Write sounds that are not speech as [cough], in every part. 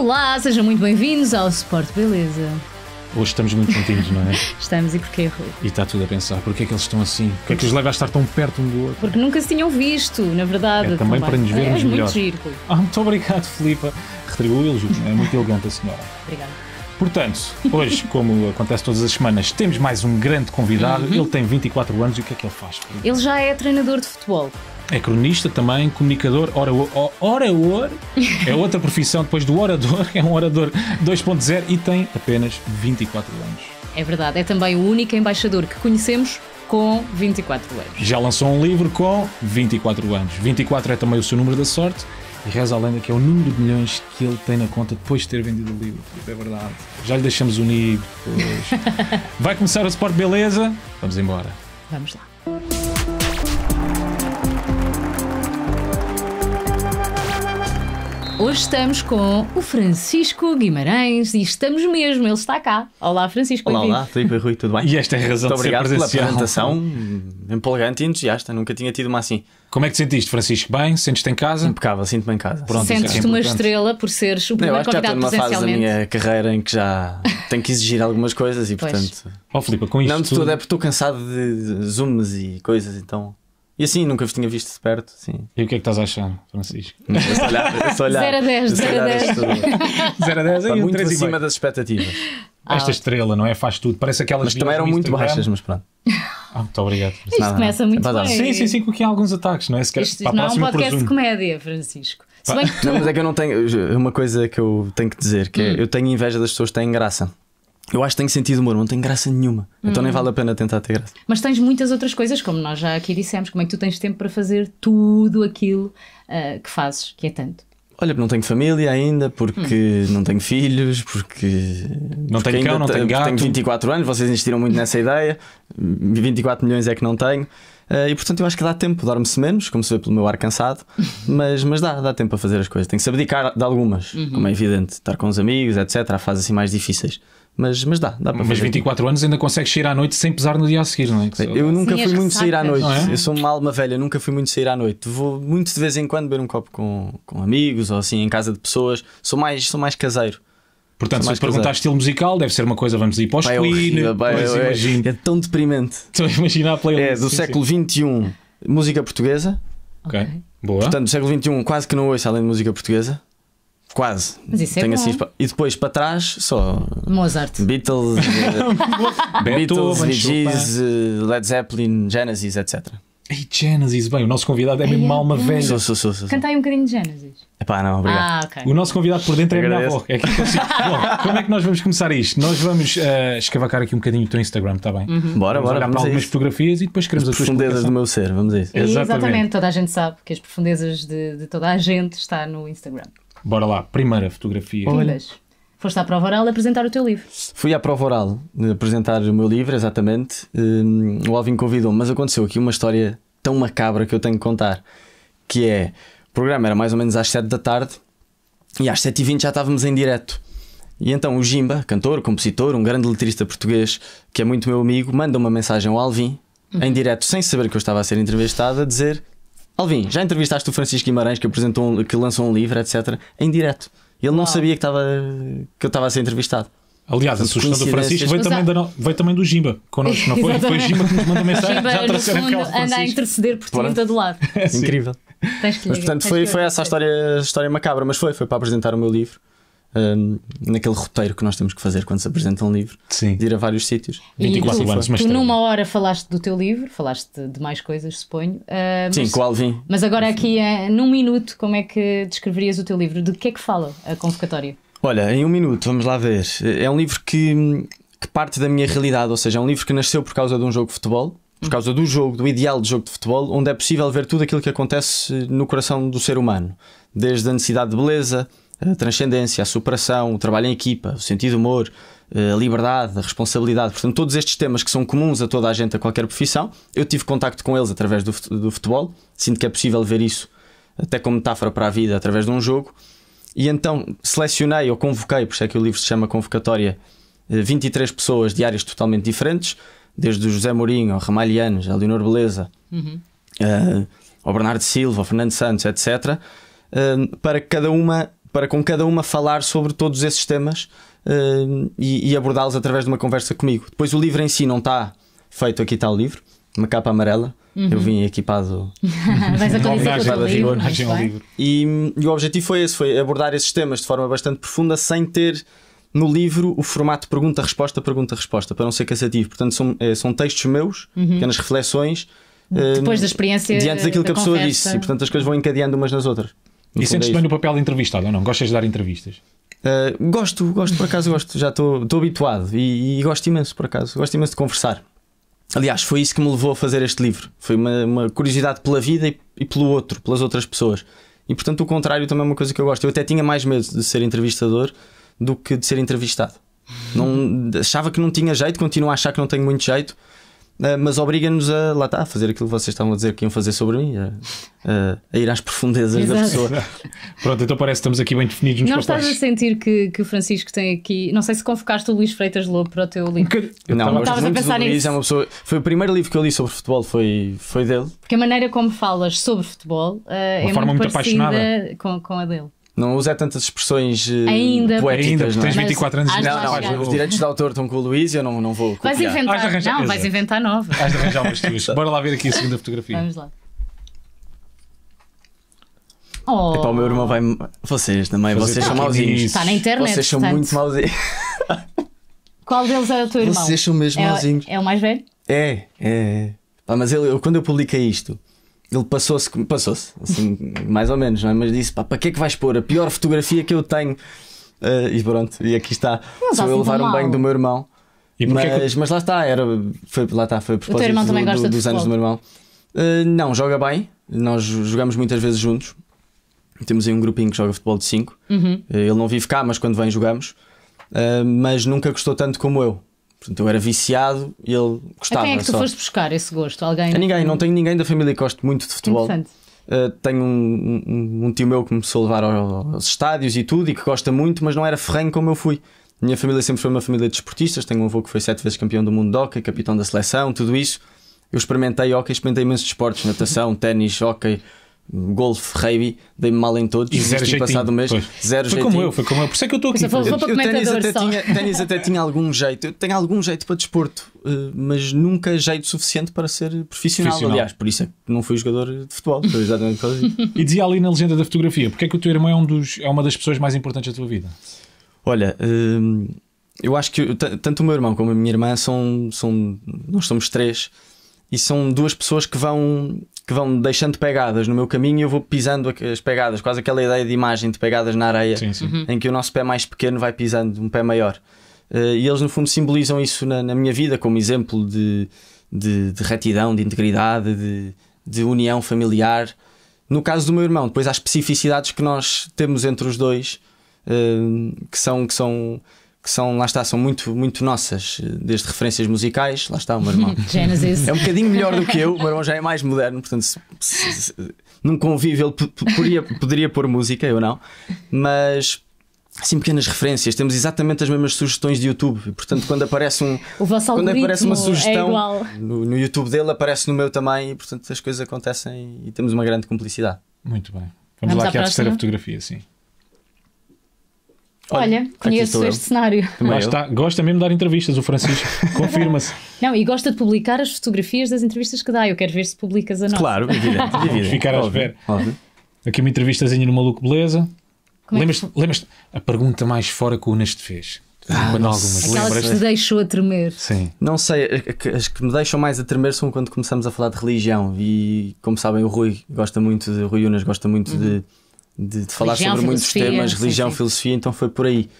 Olá, sejam muito bem-vindos ao Sport Beleza. Hoje estamos muito juntinhos, não é? [laughs] estamos, e porquê, Rui? E está tudo a pensar, porquê é que eles estão assim? Porquê que é que os leva a estar tão perto um do outro? Porque nunca se tinham visto, na verdade. É, também para nos é. vermos é, melhor. muito giro, Rui. Ah, muito obrigado, Filipa. Retribui, o elogio, é muito elegante a senhora. Obrigada. Portanto, hoje, como acontece todas as semanas, temos mais um grande convidado. Uhum. Ele tem 24 anos e o que é que ele faz? Ele já é treinador de futebol é cronista também, comunicador, orador, é orador é outra [laughs] profissão depois do orador, é um orador 2.0 e tem apenas 24 anos. É verdade, é também o único embaixador que conhecemos com 24 anos. Já lançou um livro com 24 anos. 24 é também o seu número da sorte e reza a lenda que é o número de milhões que ele tem na conta depois de ter vendido o livro. É verdade. Já lhe deixamos unido. depois. [laughs] Vai começar o Sport Beleza? Vamos embora. Vamos lá. Hoje estamos com o Francisco Guimarães e estamos mesmo, ele está cá. Olá, Francisco. Olá, olá, e Rui, tudo bem? E esta é a razão Muito de obrigado pela apresentação hum, empolgante e entusiasta. Nunca tinha tido uma assim. Como é que te sentiste, Francisco? Bem? Sentes-te em casa? Impecável, sinto-me em casa. É Sentes-te é uma estrela por seres o primeiro Eu acho que já estou numa fase da minha carreira em que já [laughs] tenho que exigir algumas coisas e, portanto. Ó, oh, Filipe, com isto. Não de tudo, é porque estou cansado de zooms e coisas, então. E assim, nunca vos tinha visto de perto. Sim. E o que é que estás a achar, Francisco? Não, se olhar, 0 a 10, 0 a 10. é muito acima das expectativas. Esta estrela, não é? Faz tudo. Parece aquelas Mas também eram muito baixas, mas pronto. Ah, muito obrigado. Francisco. Isto Nada, começa muito bem. Sim, sim, sim, com aqui há alguns ataques, não é? Se quer, Isto para a não é um podcast de comédia, Francisco. Se bem que tu- Não, mas é que eu não tenho. Uma coisa que eu tenho que dizer que é, hum. eu tenho inveja das pessoas que têm graça eu acho que tenho sentido humor, não tem graça nenhuma. Hum. Então nem uhum. vale a pena tentar ter graça. Mas tens muitas outras coisas, como nós já aqui dissemos, como é que tu tens tempo para fazer tudo aquilo uh, que fazes, que é tanto? Olha, não tenho família ainda, porque hum. não tenho filhos, porque. Não porque tenho cão, não tenho gato. Tenho 24 anos, vocês insistiram muito nessa ideia. 24 milhões é que não tenho. Uh, e portanto eu acho que dá tempo, dorme-se menos, como se vê pelo meu ar cansado, [laughs] mas, mas dá, dá tempo para fazer as coisas. Tenho que se abdicar de algumas, uhum. como é evidente, estar com os amigos, etc. Há fases assim mais difíceis. Mas, mas dá, dá para Mas 24 anos ainda consegues sair à noite sem pesar no dia a seguir, não é? eu nunca Sim, fui é muito sair à noite. É? Eu sou uma alma velha, nunca fui muito sair à noite. Vou muito de vez em quando beber um copo com, com amigos ou assim em casa de pessoas. Sou mais, sou mais caseiro. Portanto, se perguntar estilo musical, deve ser uma coisa, vamos ir para os Queen, é, é-, é tão deprimente. Estou a imaginar a playlist. É do sim, século XXI, música portuguesa. Ok, boa. Portanto, do século XXI quase que não ouço além de música portuguesa. Quase. Mas isso é Tenho assim, e depois para trás só Mozart. Beatles, [laughs] Beatles, Gees, eh, Led Zeppelin, Genesis, etc. Ei, Genesis, bem, o nosso convidado é mesmo mal é uma velha. Sou, sou, sou, um bocadinho de Genesis. Epá, não, obrigado. Ah, okay. O nosso convidado por dentro é a minha avó. É que consigo... [laughs] Bom, como é que nós vamos começar isto? Nós vamos uh, escavacar aqui um bocadinho o teu Instagram, está bem? Uhum. Bora, vamos bora. vamos para algumas isso. fotografias e depois queremos as, as profundezas do meu ser, vamos dizer. Exatamente. Exatamente. toda a gente sabe que as profundezas de, de toda a gente está no Instagram. Bora lá, primeira fotografia. Olhas. Foste à prova oral apresentar o teu livro. Fui à prova oral eh, apresentar o meu livro, exatamente. Um, eh, o Alvin convidou-me, mas aconteceu aqui uma história tão macabra que eu tenho que contar. Que é, o programa era mais ou menos às 7 da tarde e às 7h20 já estávamos em direto. E então o Jimba, cantor, compositor, um grande letrista português, que é muito meu amigo, manda uma mensagem ao Alvin, uhum. em direto, sem saber que eu estava a ser entrevistado a dizer Alvin, já entrevistaste o Francisco Guimarães que, apresentou um, que lançou um livro, etc., em direto. Ele não sabia que, estava, que eu estava a ser entrevistado. Aliás, a sugestão do Francisco veio também, da, veio também do Jimba connosco, não foi? [laughs] Foi Jimba que nos mandou mensagem. Jimba, já no fundo, anda a interceder por ti em todo lado. [laughs] É Incrível. Mas, portanto, foi, foi essa a história, a história macabra, mas foi, foi para apresentar o meu livro naquele roteiro que nós temos que fazer quando se apresenta um livro, Sim. de ir a vários sítios. 24 tu, anos, mas tu numa hora falaste do teu livro, falaste de mais coisas, suponho. Uh, mas, Sim, qual vim? Mas agora aqui, uh, num minuto, como é que descreverias o teu livro? De que é que fala a convocatória? Olha, em um minuto, vamos lá ver. É um livro que, que parte da minha realidade, ou seja, é um livro que nasceu por causa de um jogo de futebol, por hum. causa do jogo, do ideal de jogo de futebol, onde é possível ver tudo aquilo que acontece no coração do ser humano, desde a necessidade de beleza, a transcendência, a superação, o trabalho em equipa, o sentido de humor, a liberdade, a responsabilidade, portanto, todos estes temas que são comuns a toda a gente, a qualquer profissão. Eu tive contacto com eles através do, futebol, sinto que é possível ver isso até como metáfora para a vida através de um jogo. E então selecionei ou convoquei, por isso é que o livro se chama Convocatória, 23 eh, pessoas de áreas totalmente diferentes, desde o José Mourinho, ao Ramalhianos, a Leonor Beleza, uhum. Eh, ao Bernardo Silva, ao Fernando Santos, etc., eh, para que cada uma para com cada uma falar sobre todos esses temas uh, e, e abordá-los através de uma conversa comigo. Depois o livro em si não está feito, aqui está o livro, uma capa amarela. Uhum. Eu vim equipado [laughs] Vais a livro, livro. livro. E, e o objetivo foi esse, foi abordar esses temas de forma bastante profunda sem ter no livro o formato pergunta-resposta, pergunta-resposta, para não ser cansativo. Portanto, são, eh, são textos meus, uhum. pequenas reflexões. Eh, Depois da experiência. Diante daquilo da que a conversa. pessoa disse. E, portanto, as coisas vão encadeando umas nas outras. No e é sentes-te bem no papel de entrevistado ou não? Gostas de dar entrevistas? Uh, gosto, gosto, por acaso gosto, já estou habituado e, e, gosto imenso, por acaso, gosto imenso de conversar. Aliás, foi isso que me levou a fazer este livro. Foi uma, uma curiosidade pela vida e, e, pelo outro, pelas outras pessoas. E portanto, o contrário também é uma coisa que eu gosto. Eu até tinha mais medo de ser entrevistador do que de ser entrevistado. Não, achava que não tinha jeito, continuo a achar que não tenho muito jeito, ah, mas obriga-nos a lá está, a fazer aquilo que vocês estavam a dizer que iam fazer sobre mim, a, a ir às profundezas Exato. da pessoa. [laughs] Pronto, então parece que estamos aqui bem definidos nos Não papéis. estás a sentir que, que o Francisco tem aqui. Não sei se convocaste o Luís Freitas Lobo para o teu livro. eu não, estava a pensar nisso. é uma pessoa, foi o primeiro livro que eu li sobre futebol, foi, foi dele. Porque a maneira como falas sobre futebol uh, é muito, muito apaixonada com, com a dele. Não usa tantas expressões uh, ainda, poéticas. Ainda, porque é? tens 24 anos de Não, não, os direitos de autor estão com o Luís e eu não, não vou. Vais inventar, vais arranjar, não, vais inventar nova. Vais arranjar umas tuas. Bora lá ver aqui a segunda fotografia. Vamos lá. Oh. É Epá, o meu irmão vai. Vocês também, vocês são mauzinhos. Está na internet. Vocês são portanto. muito mauzinhos. Qual deles é o teu irmão? Vocês são mesmo é, mauzinhos. É o mais velho? É, é. Ah, mas ele, eu, quando eu publiquei isto, ele passou-se, passou-se, assim, mais ou menos, não é? Mas disse: pá, para que é que vais pôr a pior fotografia que eu tenho? Uh, e pronto, e aqui está. Não Sou assim eu levar um banho do meu irmão. mas, que... mas lá está, era, foi, lá está, foi a propósito do, do, dos anos do meu irmão. Uh, não, joga bem. Nós jogamos muitas vezes juntos. Temos aí um grupinho que joga futebol de 5. Uhum. Uh, ele não vive cá, mas quando vem jogamos. mas nunca gostou tanto como eu. Portanto, eu era viciado e ele gostava. A quem é que tu foste buscar esse gosto? Alguém? A ninguém, não tenho ninguém da família que goste muito de futebol. Uh, tenho um, um, um, tio meu que me começou a levar aos, estádios e tudo e que gosta muito, mas não era ferrenho como eu fui. A minha família sempre foi uma família de esportistas Tenho um avô que foi sete vezes campeão do mundo de hockey, capitão da seleção, tudo isso. Eu experimentei hockey, experimentei imensos esportes, natação, ténis, hockey, golfe, rugby, dei-me mal em todos. E zero jeitinho, passado mês, pois. zero foi jeitinho. como eu, foi como eu. Por isso é que eu estou aqui. Eu ténis até, tinha, ténis até tinha algum jeito. Eu tenho algum jeito para desporto, eh, mas nunca jeito suficiente para ser profissional, profissional. Aliás, por isso é que não fui jogador de futebol. Foi exatamente por [laughs] e dizia ali na legenda da fotografia: porque é que o teu irmão é, um dos, é uma das pessoas mais importantes da tua vida? Olha. Hum, eu acho que tanto o meu irmão como a minha irmã são, são nós somos três e são duas pessoas que vão que vão deixando pegadas no meu caminho e eu vou pisando as pegadas, quase aquela ideia de imagem de pegadas na areia, sim, sim. Uhum. em que o nosso pé mais pequeno vai pisando um pé maior. Uh, e eles, no fundo, simbolizam isso na, na minha vida como exemplo de, de, de retidão, de integridade, de, de, união familiar. No caso do meu irmão, depois há especificidades que nós temos entre os dois uh, que são. Que são que são, lá está, são muito, muito nossas, desde referências musicais, lá está o meu irmão. [laughs] Genesis. É um bocadinho melhor do que eu, o meu irmão já é mais moderno, portanto, se, se, se, num convívio ele poderia, poderia pôr música, eu não, mas assim pequenas referências, temos exatamente as mesmas sugestões de YouTube, portanto, quando aparece um o vosso quando aparece uma é sugestão é no, no YouTube dele, aparece no meu também, e portanto as coisas acontecem e temos uma grande cumplicidade. Muito bem. Vamos, Vamos lá, que é a terceira fotografia, sim. Olha, conheço este cenário. está, gosta mesmo de dar entrevistas, o Francisco. [laughs] Confirma-se. Não, e gosta de publicar as fotografias das entrevistas que dá. Eu quero ver se publicas a nossa. Claro, evidente. [laughs] evidente. ficar óbvio, ver. espera. Óbvio. Aqui uma entrevistazinha no Maluco Beleza. É lembras-te lembras a pergunta mais fora que o Unas te fez? Ah, algumas Aquelas que te deixam a tremer. Sim. Não sei, é as que me deixam mais a tremer são quando começamos a falar de religião. E como sabem, o Rui gosta muito de. Rui Unas gosta muito uhum. de de, de falar religião, sobre muitos temas, religião, sim, filosofia, então foi por aí.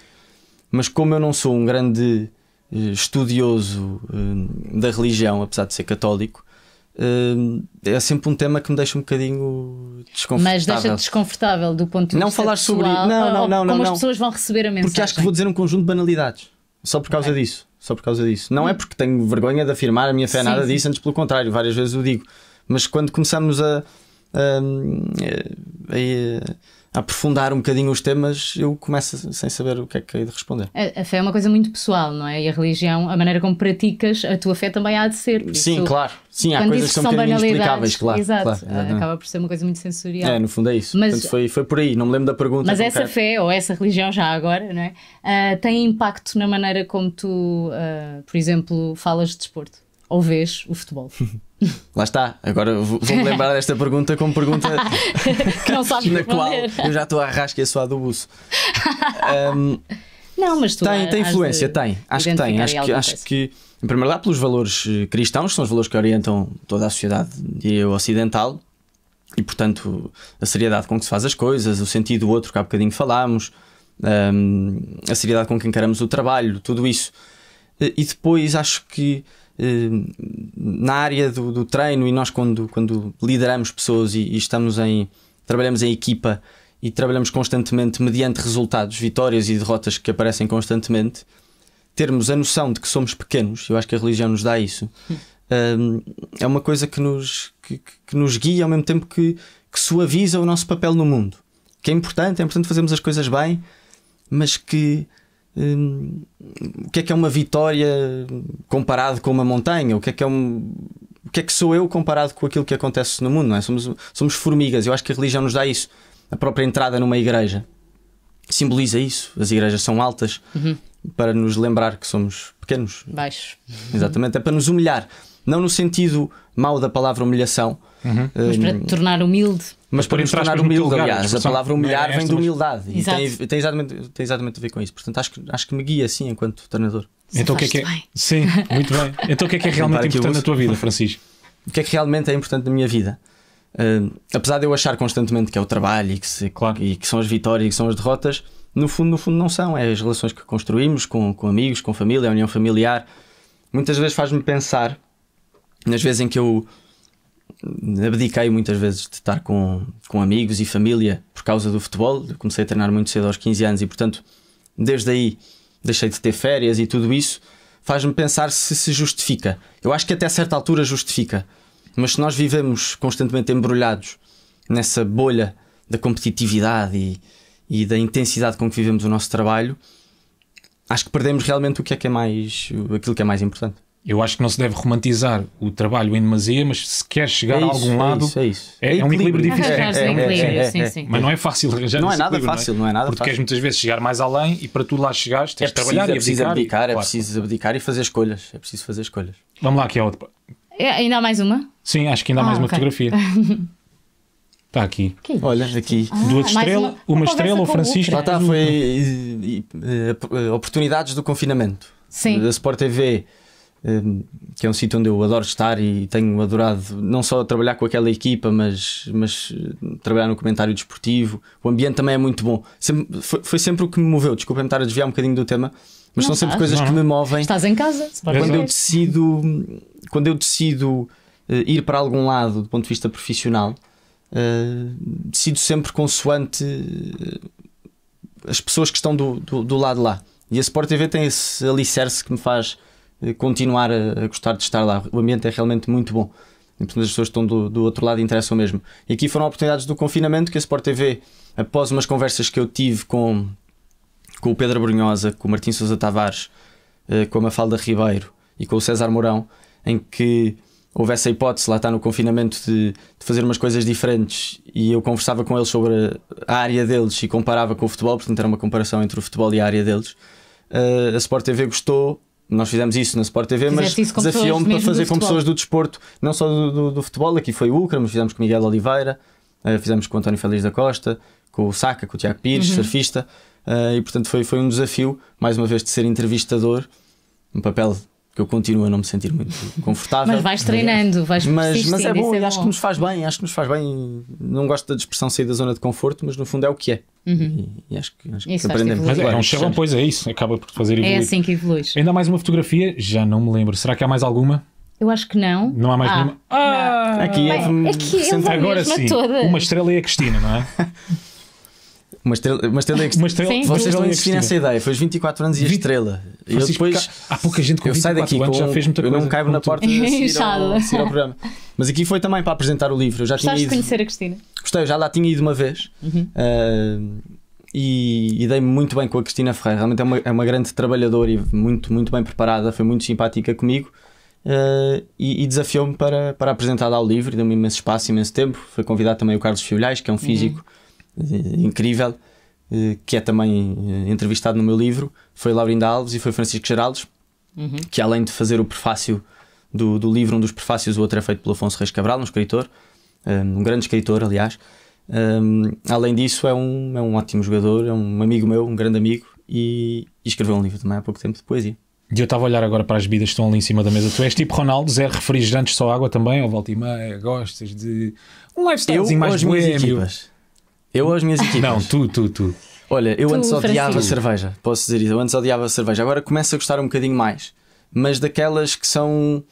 Mas como eu não sou um grande eh, estudioso eh, da religião, apesar de ser católico, eh, é sempre um tema que me deixa um bocadinho desconfortável. Mas deixa-te desconfortável do ponto de não vista. Não falar pessoal, sobre. Não, não, não. Como não, as pessoas vão receber a mensagem. Porque acho que vou dizer um conjunto de banalidades. Só por causa okay. disso. Só por causa disso. Não é hum. é porque tenho vergonha de afirmar a minha fé, sim, nada disso, antes pelo contrário, várias vezes o digo. Mas quando começamos a a, eh, a eh, aprofundar um bocadinho os temas, eu começo sem saber o que é que hei de responder. A, a, fé é uma coisa muito pessoal, não é? E a religião, a maneira como praticas a tua fé também há de ser. Sim, isso, claro. Sim, há coisas que são um bocadinho inexplicáveis, claro. Exato. Claro, eh, acaba por ser uma coisa muito sensorial. É, no fundo é isso. Mas, Portanto, foi, foi por aí, não me lembro da pergunta. Mas essa fé, ou essa religião já agora, não é? Uh, tem impacto na maneira como tu, uh, por exemplo, falas de desporto? ou vês o futebol? [laughs] Lá está, agora vou-me lembrar desta pergunta como pergunta [laughs] que não sabes na qual eu já estou a rasca e a suar do buço. Um, não, mas tu tem, tem influência, tem. Acho que tem. Acho que, acho que, em primeiro lugar, pelos valores eh, cristãos, que são os valores que orientam toda a sociedade e o ocidental, e portanto a seriedade com que se faz as coisas, o sentido do outro que há bocadinho falámos, um, a seriedade com que encaramos o trabalho, tudo isso. E depois acho que eh, na área do, do, treino e nós quando, quando lideramos pessoas e, e, estamos em trabalhamos em equipa e trabalhamos constantemente mediante resultados, vitórias e derrotas que aparecem constantemente, termos a noção de que somos pequenos, eu acho que a religião nos dá isso, hum. ehm, é uma coisa que nos, que, que nos guia ao mesmo tempo que, que suaviza o nosso papel no mundo. Que é importante, é importante fazermos as coisas bem, mas que Hum, o que é que é uma vitória comparado com uma montanha? O que é que é um. O que é que sou eu comparado com aquilo que acontece no mundo? Não é? somos, somos formigas. Eu acho que a religião nos dá isso. A própria entrada numa igreja simboliza isso. As igrejas são altas uhum. para nos lembrar que somos pequenos. Baixos. Exatamente. É para nos humilhar. Não no sentido mau da palavra humilhação. Uhum. Mas para te hum, tornar humilde. Mas para nos tornar humilde, aliás. A palavra humilhar é vem de humildade. Mas... E tem, tem, exatamente, tem exatamente a ver com isso. Portanto, acho que, acho que me guia assim enquanto treinador. então o que é que é... Bem. Sim, muito bem. Então o que é que é realmente importante na tua vida, Francisco? O que é que realmente é importante na minha vida? Uh, apesar de eu achar constantemente que é o trabalho e que, se, claro. e que são as vitórias e que são as derrotas, no fundo, no fundo não são. É as relações que construímos com, com amigos, com família, a união familiar. Muitas vezes faz-me pensar nas vezes em que eu abdiquei muitas vezes de estar com, com amigos e família por causa do futebol. Eu comecei a treinar muito cedo aos 15 anos e, portanto, desde aí deixei de ter férias e tudo isso. Faz-me pensar se se justifica. Eu acho que até certa altura justifica, mas se nós vivemos constantemente embrulhados nessa bolha da competitividade e, e da intensidade com que vivemos o nosso trabalho, acho que perdemos realmente o que é que é mais aquilo que é mais importante eu acho que não se deve romantizar o trabalho em demasia, mas se quer chegar é isso, a algum é lado, isso, é, isso. é, é um equilíbrio difícil. É, é, é, é Mas não é fácil arranjar Não é nada fácil, não é? nada Porque fácil. queres muitas vezes chegar mais além e para tu lá chegares tens de trabalhar é preciso abdicar. É preciso abdicar e fazer escolhas. É preciso fazer escolhas. Vamos lá, aqui a outra. Ainda há mais uma? Sim, acho que ainda há ah, mais okay. uma fotografia. Está [laughs] aqui. Olha, aqui. Ah, Duas estrelas, uma, uma estrela, o Francisco. Lá está, foi eh, oportunidades do confinamento. Sim. Da Sport TV Hum, que é um sítio onde eu adoro estar e tenho adorado não só trabalhar com aquela equipa, mas, mas hum, trabalhar no comentário desportivo. O ambiente também é muito bom. Sempre, foi, foi, sempre o que me moveu. Desculpa-me estar a desviar um bocadinho do tema, mas não são sempre coisas não. que me movem. Estás em casa, quando eu decido Quando eu decido eh, ir para algum lado do ponto de vista profissional, uh, decido sempre consoante eh, as pessoas que estão do, do, do lado lá. E a Sport TV tem esse alicerce que me faz eh, continuar a, a gostar de estar lá. O ambiente é realmente muito bom. E, portanto, as pessoas que estão do, do outro lado interessam mesmo. E aqui foram oportunidades do confinamento que a Sport TV, após umas conversas que eu tive com, com o Pedro Brunhosa, com o Martim Sousa Tavares, eh, com a Mafalda Ribeiro e com o César Mourão, em que houvesse a hipótese, lá está no confinamento, de, de, fazer umas coisas diferentes e eu conversava com eles sobre a área deles e comparava com o futebol, portanto era uma comparação entre o futebol e a área deles. Eh, a Sport TV gostou nós fizemos isso na Sport TV, Fizeste mas desafiou-me para fazer com pessoas do desporto, não só do, do, do futebol, aqui foi o Ucra, mas fizemos com Miguel Oliveira, eh, fizemos com António Feliz da Costa, com o Saca, com o Tiago Pires, uhum. surfista, eh, e portanto foi, foi um desafio, mais uma vez, de ser entrevistador, um papel que eu continuo a não me sentir muito confortável. Mas vais treinando, vais mas, mas é bom é acho que nos faz bem, acho que nos faz bem. Não gosto da expressão sair da zona de conforto, mas no fundo é o que é. Uhum. E, e, acho que, acho que aprendemos. Mas é, é um chavão, pois é isso, acaba por fazer é evoluir. É assim que evolui. Ainda mais uma fotografia, já não me lembro. Será que há mais alguma? Eu acho que não. Não há mais ah, nenhuma. Ah, aqui é. Bem, aqui é eu vou agora sim. Todas. Uma estrela e a Cristina, não é? [laughs] Uma estrela, uma estrela uma estrela, Sim. Vocês estão existiam nessa ideia. Foi os 24 anos e a estrela. E eu depois. Há pouca gente com eu saio daqui anos com, já fez muita eu coisa. Eu não caibo na porta de ao, [laughs] ao programa. Mas aqui foi também para apresentar o livro. Eu já Gostaste tinha ido, de conhecer a Cristina? Gostei, já lá tinha ido uma vez. Uhum. Uh, e, e dei-me muito bem com a Cristina Ferreira. Realmente é uma, é uma grande trabalhadora e muito, muito bem preparada. Foi muito simpática comigo. Uh, e, e desafiou-me para, para apresentar ao livro, deu-me imenso espaço, imenso tempo. Foi convidado também o Carlos Filhais, que é um uhum. físico uhum eh, incrível, eh, que é também eh, entrevistado no meu livro, foi Laurindo Alves e foi Francisco Geraldes, uhum. que além de fazer o prefácio do, do, livro, um dos prefácios, o outro é feito pelo Afonso Reis Cabral, um escritor, um grande escritor, aliás. Um, além disso, é um, é um ótimo jogador, é um amigo meu, um grande amigo, e, e escreveu um livro também há pouco tempo de poesia. E eu estava a olhar agora para as bebidas que estão ali em cima da mesa. Tu és tipo Ronaldo, é refrigerantes, só água também, ou volta e meia, gostas de um lifestyle assim mais boêmio. Minhas eu ou as minhas equipas? Não, tu, tu, tu. Olha, eu tu, antes odiava Francisco. cerveja, posso dizer isso. Eu antes odiava cerveja. Agora começo a gostar um bocadinho mais. Mas daquelas que são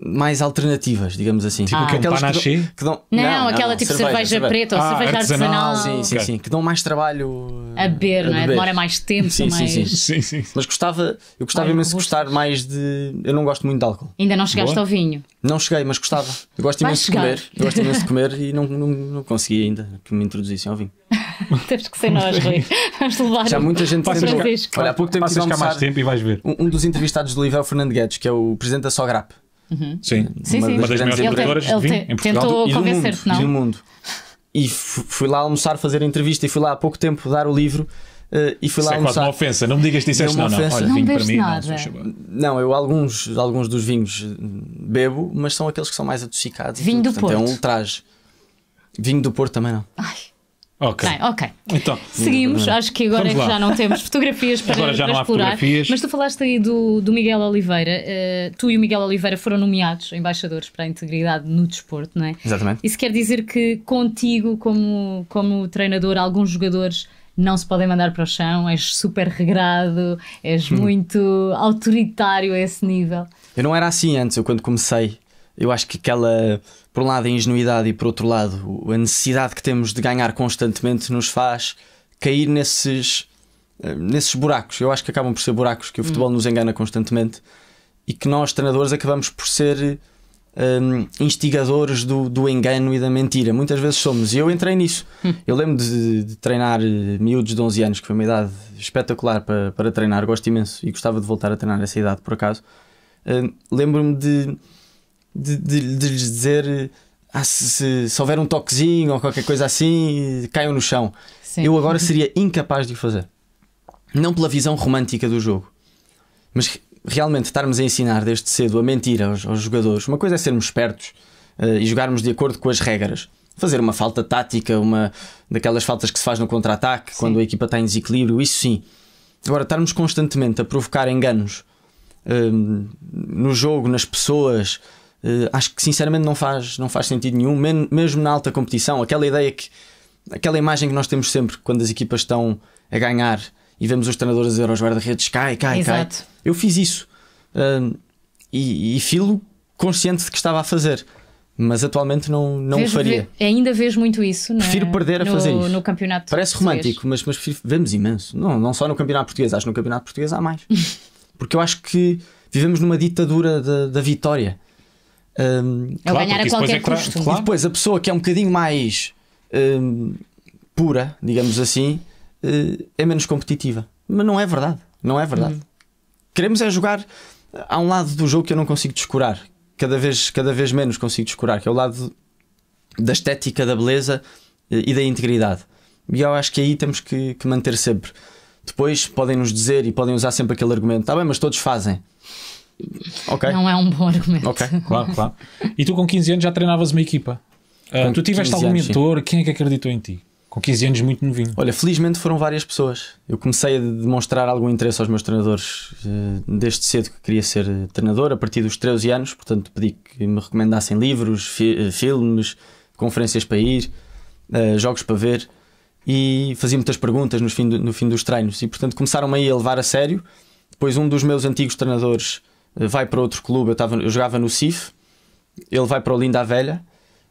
mais alternativas, digamos assim. Tipo ah, que, aquelas que, que dão, não, não, não, aquela não, tipo cerveja, cerveja preta ah, ou cerveja artesanal. artesanal. Sim, sim, okay. sim. Que dão mais trabalho a beber, a não é? Demora mais tempo. Sim, Sim, sim, sim. Mas gostava, eu gostava imenso de gostar mais de. Eu não gosto muito de álcool. Ainda não chegaste Boa. ao vinho? Não cheguei, mas gostava. Eu gosto imenso de comer. Eu gosto imenso de comer e não, não, não consegui ainda que me introduzissem ao vinho. [laughs] Temos que ser nós, Rui. [laughs] Vamos levar. Já muita gente Passas tentou. Olha, há pouco tempo Passas cá mais tempo e vais ver. Um, um dos entrevistados do livro é o Fernando Guedes, que é o presidente da Sograp. Uhum. Sim, sim, uma, sim. uma das melhores produtoras de vinho em Portugal. Tentou convencer-te, não? E mundo. E fui lá almoçar, fazer entrevista e fui lá há pouco tempo dar o livro. Uh, e fui Isso lá é almoçar. uma ofensa, não me digas que disseste é não, não. Olha, não vinho para mim, nada. não, não, eu alguns, alguns dos vinhos eh, bebo, mas são aqueles que são mais adocicados. Vinho tudo, do portanto, Porto. É um ultraje. Vinho do Porto também não. Ai. Ok. Bem, Então, Seguimos, acho que agora é que já não temos fotografias para, agora já para não explorar. fotografias. Mas tu falaste aí do, do Miguel Oliveira. Uh, tu e o Miguel Oliveira foram nomeados embaixadores para a integridade no desporto, não é? Exatamente. Isso quer dizer que contigo, como, como treinador, alguns jogadores não se podem mandar para o chão, és super regrado, és hum. muito autoritário a esse nível. Eu não era assim antes, eu quando comecei eu acho que aquela, por um lado, a ingenuidade e por outro lado, a necessidade que temos de ganhar constantemente nos faz cair nesses, eh, nesses buracos. Eu acho que acabam por ser buracos que o hum. futebol nos engana constantemente e que nós, treinadores, acabamos por ser um, instigadores do, do, engano e da mentira. Muitas vezes somos. E eu entrei nisso. Hum. Eu lembro de, de treinar eh, miúdos de 11 anos, que foi uma idade espetacular para, para treinar. Gosto imenso e gostava de voltar a treinar essa idade, por acaso. Um, Lembro-me de de, de, de lhes dizer ah, se, se, se, houver um toquezinho ou qualquer coisa assim, caiam no chão. Sim. Eu agora seria incapaz de o fazer. Não pela visão romântica do jogo, mas realmente estarmos a ensinar desde cedo a mentir aos, aos jogadores. Uma coisa é sermos espertos uh, e jogarmos de acordo com as regras. Fazer uma falta tática, uma daquelas faltas que se faz no contra-ataque, quando a equipa está em desequilíbrio, isso sim. Agora, estarmos constantemente a provocar enganos eh, no jogo, nas pessoas, Uh, acho que sinceramente não faz, não faz sentido nenhum, mesmo na alta competição. Aquela ideia que. aquela imagem que nós temos sempre quando as equipas estão a ganhar e vemos os treinadores a dizer aos guarda-redes cai, cai, Exato. cai. Eu fiz isso uh, e, e filo consciente de que estava a fazer. Mas atualmente não, não Vejo, faria. Ve ainda vejo muito isso. Na, é? prefiro perder a no, fazer isso. No campeonato Parece português. romântico, mas, mas vemos imenso. Não, não só no campeonato português, acho que no campeonato português há mais. [laughs] Porque eu acho que vivemos numa ditadura da, da vitória um, é claro, ganhar a é qualquer é custo. Claro. E depois a pessoa que é um bocadinho mais um, pura, digamos assim, eh, é menos competitiva. Mas não é verdade. Não é verdade. Hum. Queremos é jogar. Há um lado do jogo que eu não consigo descurar. Cada vez, cada vez menos consigo descurar, que é o lado da estética, da beleza eh, e da integridade. E eu acho que aí temos que, que manter sempre. Depois podem nos dizer e podem usar sempre aquele argumento: tá bem, mas todos fazem. Okay. Não é um bom argumento. Ok, claro, claro. E tu com 15 anos já treinavas uma equipa. Uh, tu tiveste algum mentor? Sim. Quem é que acreditou em ti? Com 15 anos, muito novinho. Olha, felizmente foram várias pessoas. Eu comecei a demonstrar algum interesse aos meus treinadores eh, desde cedo que queria ser eh, treinador, a partir dos 13 anos. Portanto, pedi que me recomendassem livros, fi eh, filmes, conferências para ir, jogos para ver. E fazia muitas perguntas no fim, do, no fim dos treinos. E, portanto, começaram-me a levar a sério. Depois, um dos meus antigos treinadores eh, vai para outro clube. Eu, tava, eu jogava no CIF, ele vai para o Linda Velha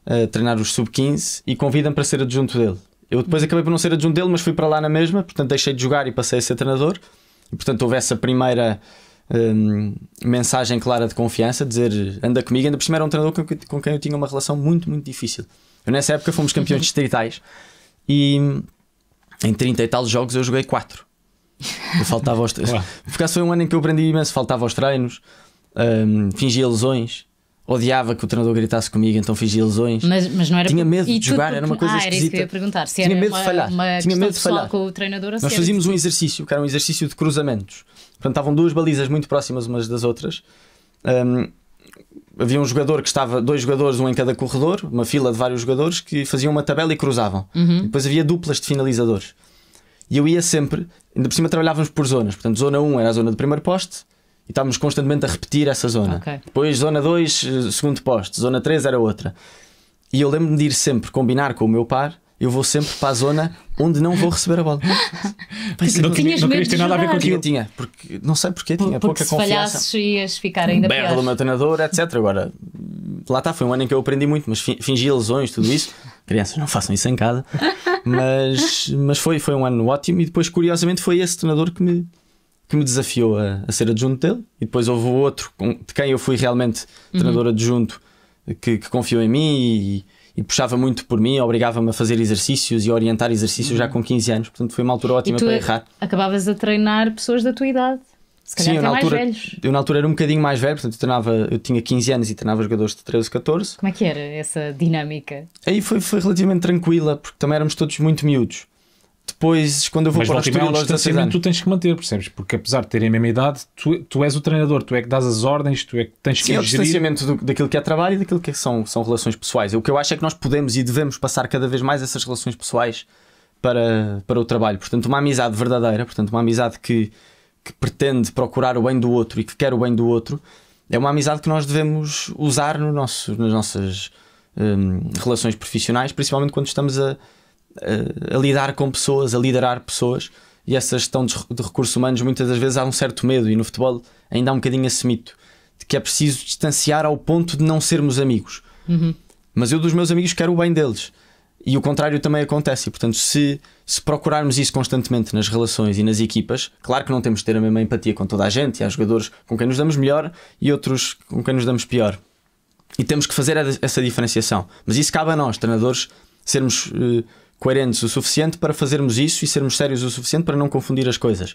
eh, treinar os sub-15 e convida-me para ser adjunto dele. Eu depois uhum. acabei por não ser adjunto dele, mas fui para lá na mesma, portanto deixei de jogar e passei a ser treinador. E portanto houve essa primeira hum, mensagem clara de confiança, dizer anda comigo. Ainda por cima era um treinador com, com quem eu tinha uma relação muito, muito difícil. Eu, nessa época fomos campeões [laughs] distritais e em 30 e tal jogos eu joguei 4. Eu faltava aos treinos. Por acaso foi um ano em que eu aprendi imenso, faltava aos treinos, um, fingia lesões. Odiava que o treinador gritasse comigo, então fingia lesões. Mas, mas não era Tinha medo de jogar, era uma coisa ah, esquisita. Era isso que eu ia perguntar. Se Tinha medo uma, de falhar. Tinha medo de falhar. Com o treinador, Nós fazíamos um exercício, que era um exercício de cruzamentos. Portanto, estavam duas balizas muito próximas umas das outras. Um, havia um jogador que estava, dois jogadores, um em cada corredor, uma fila de vários jogadores, que faziam uma tabela e cruzavam. Uhum. E depois havia duplas de finalizadores. E eu ia sempre, ainda por cima trabalhávamos por zonas. Portanto, zona 1 era a zona do primeiro poste e estávamos constantemente a repetir essa zona. Okay. Depois, zona 2, eh, segundo poste, zona 3 era outra. E eu lembro-me de ir sempre combinar com o meu par. Eu vou sempre para a zona onde não vou receber a bola. [laughs] Pai, não, tinhas não querias ter nada a ver com aquilo. Tinha, porque, não sei porquê, tinha porque pouca confiança. Se ias ficar ainda berro pior. do meu treinador, etc. Agora, lá está, foi um ano em que eu aprendi muito, mas fingi lesões, tudo isso crianças não façam isso em casa. [laughs] mas mas foi, foi um ano ótimo. E depois, curiosamente, foi esse treinador que me, que me desafiou a, a ser adjunto dele. E depois houve outro com, de quem eu fui realmente uhum. treinador adjunto que, que, confiou em mim e, e puxava muito por mim, obrigava-me a fazer exercícios e a orientar exercícios uhum. já com 15 anos. Portanto, foi uma altura ótima para é errar. Acabavas a treinar pessoas da tua idade. Se calhar Sim, eu na, altura, velhos. eu na altura era um bocadinho mais velho, portanto eu, treinava, eu tinha 15 anos e treinava jogadores de 13, 14. Como é que era essa dinâmica? Aí foi, foi relativamente tranquila, porque também éramos todos muito miúdos. Depois, quando eu vou Mas para o estúdio aos 16 anos... tu tens que manter, percebes? Porque apesar de terem a mesma idade, tu, tu és o treinador, tu é que dás as ordens, tu é que tens que Sim, é o distanciamento do, daquilo que é trabalho e daquilo que são, são relações pessoais. O que eu acho é que nós podemos e devemos passar cada vez mais essas relações pessoais para, para o trabalho. Portanto, uma amizade verdadeira, portanto, uma amizade que que pretende procurar o bem do outro e que quer o bem do outro, é uma amizade que nós devemos usar no nosso, nas nossas hum, relações profissionais, principalmente quando estamos a, a, a, lidar com pessoas, a liderar pessoas. E essa gestão de, de, recursos humanos, muitas das vezes há um certo medo, e no futebol ainda há um bocadinho esse mito, de que é preciso distanciar ao ponto de não sermos amigos. Uhum. Mas eu, dos meus amigos, quero o bem deles. E o contrário também acontece. E, portanto, se, se procurarmos isso constantemente nas relações e nas equipas, claro que não temos de ter a mesma empatia com toda a gente. E há jogadores com quem nos damos melhor e outros com quem nos damos pior. E temos que fazer essa diferenciação. Mas isso cabe a nós, treinadores, sermos eh, coerentes o suficiente para fazermos isso e sermos sérios o suficiente para não confundir as coisas.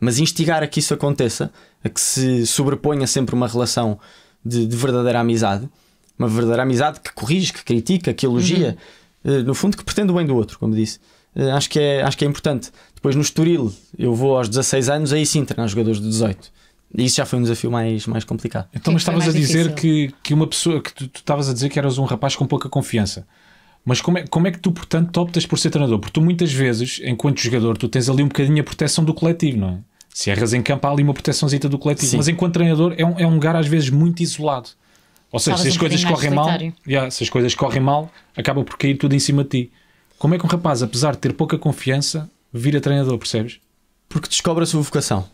Mas instigar a que isso aconteça, a que se sobreponha sempre uma relação de, de verdadeira amizade, uma verdadeira amizade que corrige, que critica, que elogia. Uhum eh, no fundo, que pretende o bem do outro, como disse. Eh, acho que, é, acho que é importante. Depois no Estoril, eu vou aos 16 anos, aí sim treinar jogadores de 18. E isso já foi um desafio mais, mais complicado. Então, mas estavas a dizer que, que uma pessoa que tu estavas a dizer que eras um rapaz com pouca confiança. Mas como é, como é que tu, portanto, optas por ser treinador? Porque tu muitas vezes, enquanto jogador, tu tens ali um bocadinho a proteção do coletivo, não é? Se erras em campo, há ali uma proteçãozinha do coletivo. Sim. Mas enquanto treinador, é um, é um lugar às vezes muito isolado. Ou seja, se as, um coisas correm mal, yeah, se as coisas correm mal, acaba por cair tudo em cima de ti. Como é que um rapaz, apesar de ter pouca confiança, vira treinador, percebes? Porque descobre a sua vocação.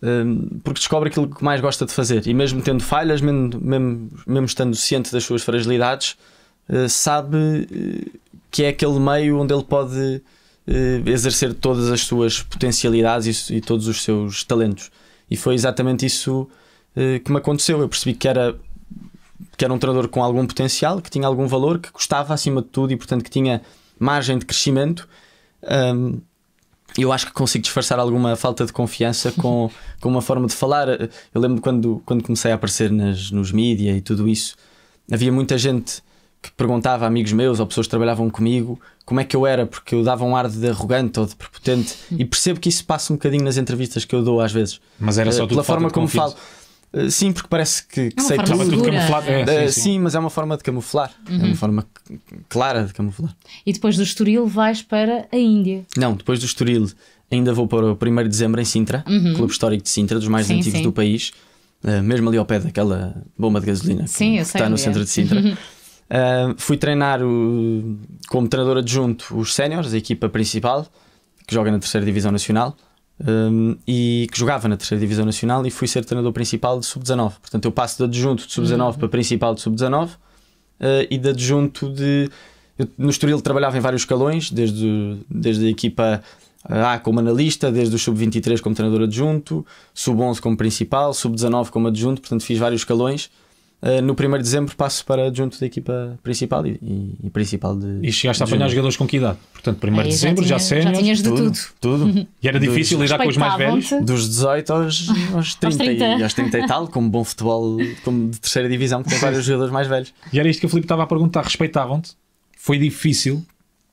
Hum, porque descobre aquilo que mais gosta de fazer e, mesmo tendo falhas, mesmo, mesmo, mesmo estando ciente das suas fragilidades, eh, sabe eh, que é aquele meio onde ele pode eh, exercer todas as suas potencialidades e todos os seus talentos. E foi exatamente isso que me aconteceu. Eu percebi que era que era um treinador com algum potencial, que tinha algum valor, que custava acima de tudo e, portanto, que tinha margem de crescimento. Um, eu acho que consigo disfarçar alguma falta de confiança [laughs] com, com uma forma de falar. Eu lembro quando, quando comecei a aparecer nas, nos mídias e tudo isso, havia muita gente que perguntava a amigos meus ou pessoas que trabalhavam comigo como é que eu era, porque eu dava um ar de arrogante ou de prepotente hum. e percebo que isso passa um bocadinho nas entrevistas que eu dou às vezes. Mas era só tudo eh, Pela forma como confiança. falo. Eh, sim, porque parece que, que é sei tudo. tudo É, eh, sim, sim. sim, mas é uma forma de camuflar. Uhum. É uma uhum. forma clara de camuflar. E depois do Estoril vais para a Índia? Não, depois do Estoril ainda vou para o 1 de dezembro em Sintra, uhum. Clube Histórico de Sintra, dos mais sim, antigos do país, eh, mesmo ali ao pé daquela bomba de gasolina que, que está no é. centro de Sintra. uh, [laughs] fui treinar o, como treinador adjunto os séniores, a equipa principal, que joga na terceira Divisão Nacional um, e que jogava na terceira divisão nacional e fui ser treinador principal de sub-19. Portanto, eu passo de adjunto de sub-19 uhum. para principal de sub-19 uh, eh, e de adjunto de. Eu, no Estoril trabalhava em vários escalões, desde, desde a equipa eh, A como analista, desde o sub-23 como treinador adjunto, sub-11 como principal, sub-19 como adjunto, portanto fiz vários escalões eh, no 1 de dezembro passo para adjunto da equipa principal e, e, e principal de. E chegaste de a apanhar os jogadores com que idade? Portanto, 1 é, de dezembro já, tinha, já sénior. de tudo. Tudo. tudo. E era difícil Dos, lidar com os mais velhos? Dos 18 aos, [laughs] aos, 30, E, aos 30 e tal, como bom futebol como de terceira divisão, que tem vários [laughs] jogadores mais velhos. E era isto que o Filipe estava a perguntar: respeitavam-te? Foi difícil?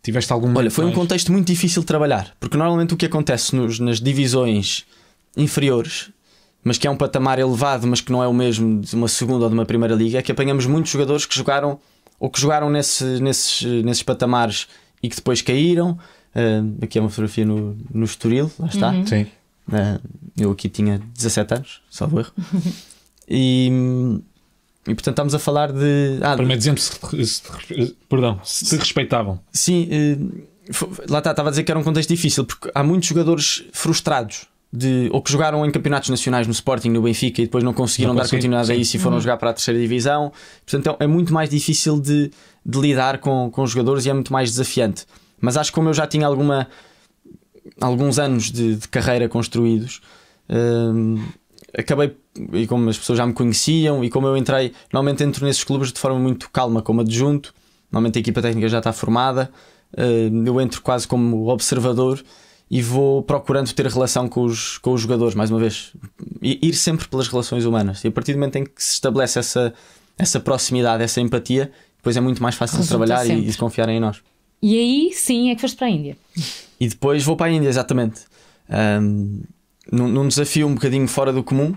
Tiveste algum. Olha, foi mais... um contexto muito difícil de trabalhar, porque normalmente o que acontece nos, nas divisões inferiores mas que é um patamar elevado, mas que não é o mesmo de uma segunda ou de uma primeira liga, é que apanhamos muitos jogadores que jogaram ou que jogaram nesse, nesses, nesses patamares e que depois caíram. Uh, aqui é uma fotografia no, no Estoril, lá está. Uhum. Sim. Uh, eu aqui tinha 17 anos, salvo erro. [laughs] e, e portanto estamos a falar de. Ah, Primeiro dizemos se, perdão, se, respeitavam. Sim, uh, lá está, estava a dizer que era um contexto difícil, porque há muitos jogadores frustrados de, ou que jogaram em campeonatos nacionais no Sporting, no Benfica e depois não conseguiram não dar continuidade a isso e foram uhum. jogar para a terceira divisão. Portanto, é, é muito mais difícil de, de lidar com, com os jogadores e é muito mais desafiante. Mas acho que como eu já tinha alguma, alguns anos de, de carreira construídos, hum, acabei, e como as pessoas já me conheciam e como eu entrei, normalmente entro nesses clubes de forma muito calma, como adjunto, normalmente a equipa técnica já está formada, hum, eu entro quase como observador e vou procurando ter relação com os, com os jogadores, mais uma vez. I, ir sempre pelas relações humanas. E a partir do momento em que se estabelece essa, essa proximidade, essa empatia, depois é muito mais fácil Resulta trabalhar e, e, se confiarem em nós. E aí sim é que foste para a Índia. E depois vou para a Índia, exatamente. Um, num, num, desafio um bocadinho fora do comum,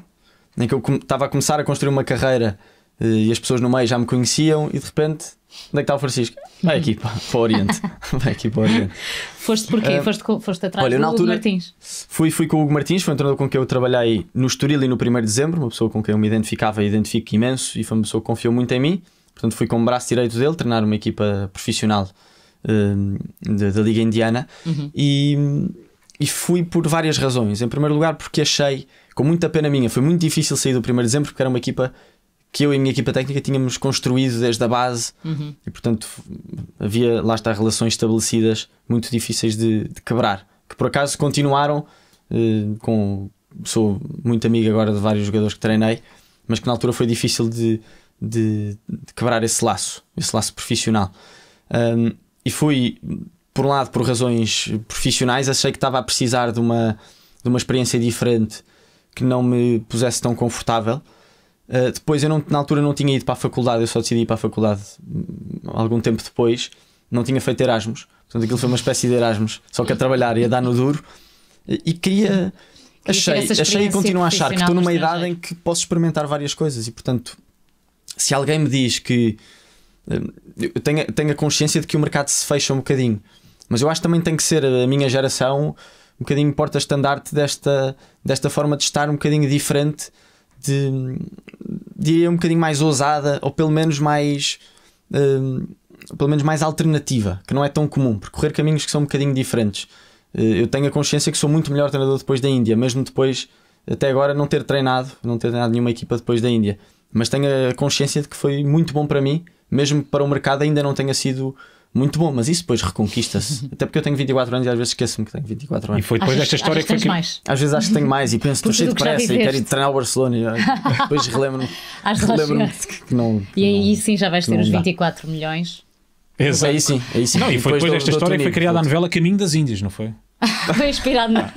em que eu estava a começar a construir uma carreira eh, e as pessoas no meio já me conheciam e de repente, onde é que está o Francisco? Vai aqui para, o Oriente. [laughs] Vai aqui para o Oriente. Foste porquê? Uh, foste, foste atrás olha, do Hugo altura, Martins? Fui, fui com o Hugo Martins, foi um treinador com quem eu trabalhei no Estoril e no 1 de dezembro, uma pessoa com quem eu me identificava e identifico imenso e foi uma pessoa que confiou muito em mim. Portanto, fui como braço direito dele treinar uma equipa profissional uh, hum, da, da, Liga Indiana uhum. e, e fui por várias razões. Em primeiro lugar, porque achei, com muita pena minha, foi muito difícil sair do 1 de dezembro porque era uma equipa que eu e a minha equipa técnica tínhamos construído desde a base uhum. e, portanto, havia lá está relações estabelecidas muito difíceis de, de quebrar, que por acaso continuaram eh, com. Sou muito amigo agora de vários jogadores que treinei, mas que na altura foi difícil de, de, de quebrar esse laço, esse laço profissional. Um, e fui, por um lado, por razões profissionais, achei que estava a precisar de uma, de uma experiência diferente que não me pusesse tão confortável ah, depois eu não, na altura não tinha ido para a faculdade, eu só decidi ir para a faculdade hum, algum tempo depois, não tinha feito Erasmus. Portanto, aquilo foi uma espécie de Erasmus, só que a trabalhar e a dar no duro. E queria. queria achei, achei e continuo a achar que estou numa idade em que posso experimentar várias coisas e, portanto, se alguém me diz que. Hum, eu tenho, tenho a consciência de que o mercado se fecha um bocadinho, mas eu acho que também tem que ser a minha geração um bocadinho porta-estandarte desta, desta forma de estar um bocadinho diferente de diria um bocadinho mais ousada ou pelo menos mais hum, pelo menos mais alternativa, que não é tão comum, percorrer caminhos que são um bocadinho diferentes. Eh, eu tenho a consciência que sou muito melhor treinador depois da Índia, mesmo depois, até agora, não ter treinado, não ter treinado nenhuma equipa depois da Índia. Mas tenho a consciência de que foi muito bom para mim, mesmo para o mercado ainda não tenha sido muito bom, mas isso depois reconquista-se. [laughs] Até porque eu tenho 24 anos e às vezes esqueço-me que tenho 24 anos. E foi depois achas, desta história que foi. Que... Mais. Às vezes acho que tenho mais e penso, estou cheio de pressa e quero ir treinar o Barcelona. E [laughs] depois relembro-me relembro que, que não. Que e aí sim já vais ter os 24 dá. milhões. Exato. Aí sim, aí sim. Não, e foi depois, depois desta história que foi criada a novela Caminho das Índias, não foi? [laughs] foi inspirado na.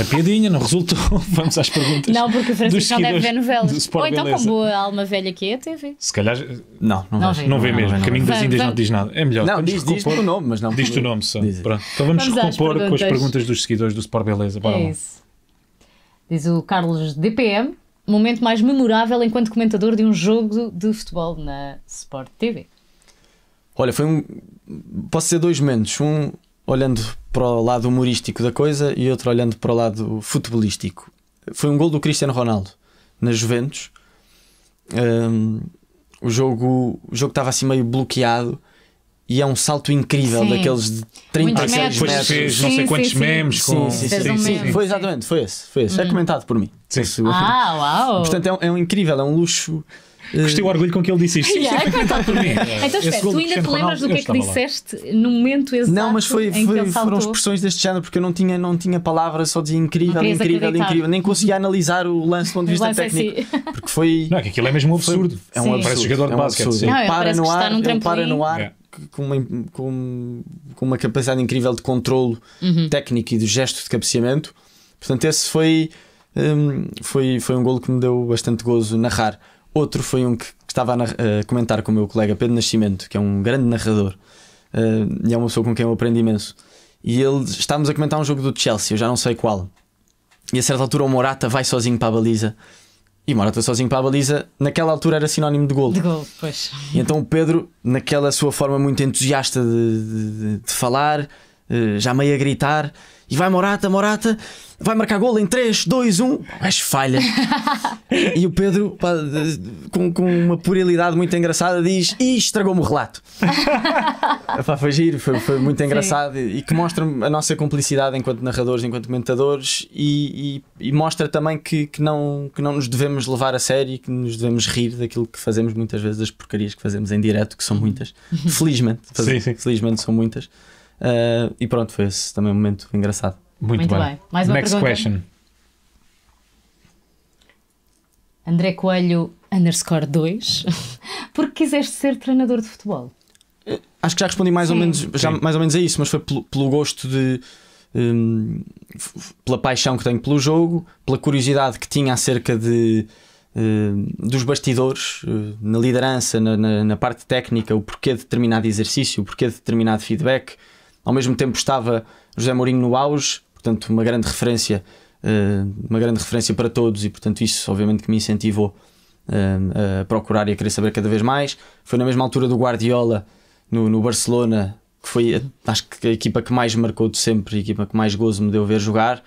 A piadinha não resultou. [laughs] Vamos às perguntas. Não, porque o Francisco não deve ver novelas. Ou então, Beleza. com boa alma velha que é, TV. Se calhar. Não, não, não vê. Não vê não, mesmo. Não, Caminho das Índias não diz nada. É melhor. Não, diz, diz o nome, mas não. Diz o nome só. Pronto. Então vamos, vamos recompor com as perguntas dos seguidores do Sport Beleza. Bora é isso. Diz o Carlos DPM. Momento mais memorável enquanto comentador de um jogo de futebol na Sport TV. Olha, foi um. Posso ser dois momentos. Um, olhando para o lado humorístico da coisa e outro olhando para o lado futebolístico. Foi um gol do Cristiano Ronaldo na Juventus. Um, o, jogo, o jogo estava assim meio bloqueado e é um salto incrível sim. daqueles de 36 metros. Depois fez não sei quantos sim, memes sim, com. Sim, sim, sim, Foi exatamente, foi esse. Foi esse. É hum. É comentado por mim. Sim. Ah, uau! Portanto, é um, é um incrível, é um luxo eh, Gostei o orgulho com que ele disse isto. [laughs] Yeah, é, então, espera, tu ainda te lembras do que é que disseste lá. no momento exato? Não, mas foi, foi foram expressões deste género, porque eu não tinha, não tinha palavras, só dizia incrível, incrível, acreditar. incrível. Nem conseguia uhum. analisar o lance do ponto de vista técnico. Assim. Porque foi. [laughs] Não, é que aquilo é mesmo um absurdo. É um absurdo. Parece jogador de é para no ar, para no ar com uma, com, com uma capacidade incrível de controle uhum. técnico e do gesto de cabeceamento. Portanto, esse foi, um, foi, foi um golo que me deu bastante gozo narrar. Outro foi um que estava a, comentar com o meu colega Pedro Nascimento, que é um grande narrador eh, e é uma pessoa com quem eu aprendo imenso. E ele estávamos a comentar um jogo do Chelsea, eu já não sei qual. E a certa altura o Morata vai sozinho para a baliza. E Morata sozinho para a baliza, naquela altura era sinónimo de gol. De gol, pois. E então o Pedro, naquela sua forma muito entusiasta de, de, de falar, eh, já meio a gritar, e vai Morata, Morata, vai marcar gol em 3, 2, 1. Mas falha. [laughs] e o Pedro, pá, com, com uma puerilidade muito engraçada, diz: e estragou-me o relato. [laughs] foi giro, foi, foi muito engraçado e que mostra a nossa complicidade enquanto narradores, enquanto comentadores e, e, e, mostra também que, que, não, que não nos devemos levar a sério e que nos devemos rir daquilo que fazemos muitas vezes, das porcarias que fazemos em direto, que são muitas. Uhum. Felizmente, sim, sim. felizmente são muitas. Uh, e pronto, foi esse também um momento engraçado. Muito, Muito bem. bem. Mais uma Next pergunta. question. André Coelho underscore 2. [laughs] Porque quiseste ser treinador de futebol? Eh, acho que já respondi mais, ou menos, já mais ou menos a isso, mas foi pelo, pelo gosto de. Um, pela paixão que tenho pelo jogo, pela curiosidade que tinha acerca de, uh, dos bastidores, uh, na liderança, na, na, na, parte técnica, o porquê de determinado exercício, o porquê de determinado feedback, ao mesmo tempo estava José Mourinho no auge, portanto, uma grande referência, eh, uma grande referência para todos e, portanto, isso obviamente que me incentivou eh, a procurar e a querer saber cada vez mais. Foi na mesma altura do Guardiola no, no Barcelona, que foi acho que a equipa que mais marcou de sempre, a equipa que mais gozo me deu ver jogar.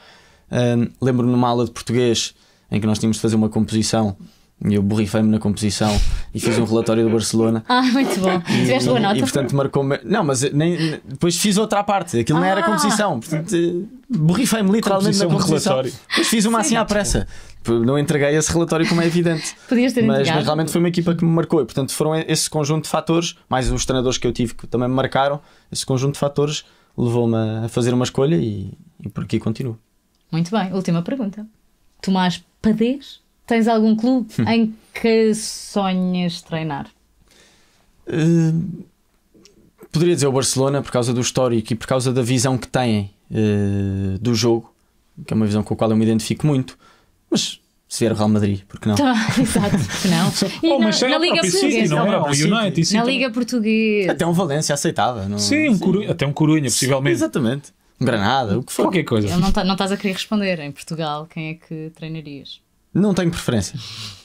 Eh, lembro-me numa aula de português em que nós tínhamos de fazer uma composição e eu borrifei-me na composição e fiz um relatório do Barcelona. Ah, muito bom. E, Tiveste boa nota. E portanto marcou-me. Não, mas nem, depois fiz outra parte. Aquilo ah. não era ah. composição. Portanto, eh, borrifei-me literalmente composição, na composição. Relatório. Depois fiz uma assim à pressa. Não entreguei esse relatório como é evidente. Podias ter mas, mas realmente foi uma equipa que me marcou. E portanto foram esse conjunto de fatores, mais os treinadores que eu tive que também me marcaram, esse conjunto de fatores levou-me a fazer uma escolha e, e por aqui continuo. Muito bem. Última pergunta. Tomás Padez? Tens algum clube hum. em que sonhas treinar? Uh, poderia dizer o Barcelona por causa do histórico e por causa da visão que têm uh, do jogo, que é uma visão com a qual eu me identifico muito, mas se vier o Real Madrid, porque não? [laughs] Tá, exato, não. [laughs] E oh, na, mas na Liga Portuguesa. não era? É? O United, na Liga Portuguesa. Até um Valência aceitava. Não... Sim, um sim. até um Corunha, possivelmente. Exatamente. Um Granada, o que for. Qualquer coisa. Tá, não estás a querer responder. Em Portugal, quem é que treinarias? Não tenho preferência.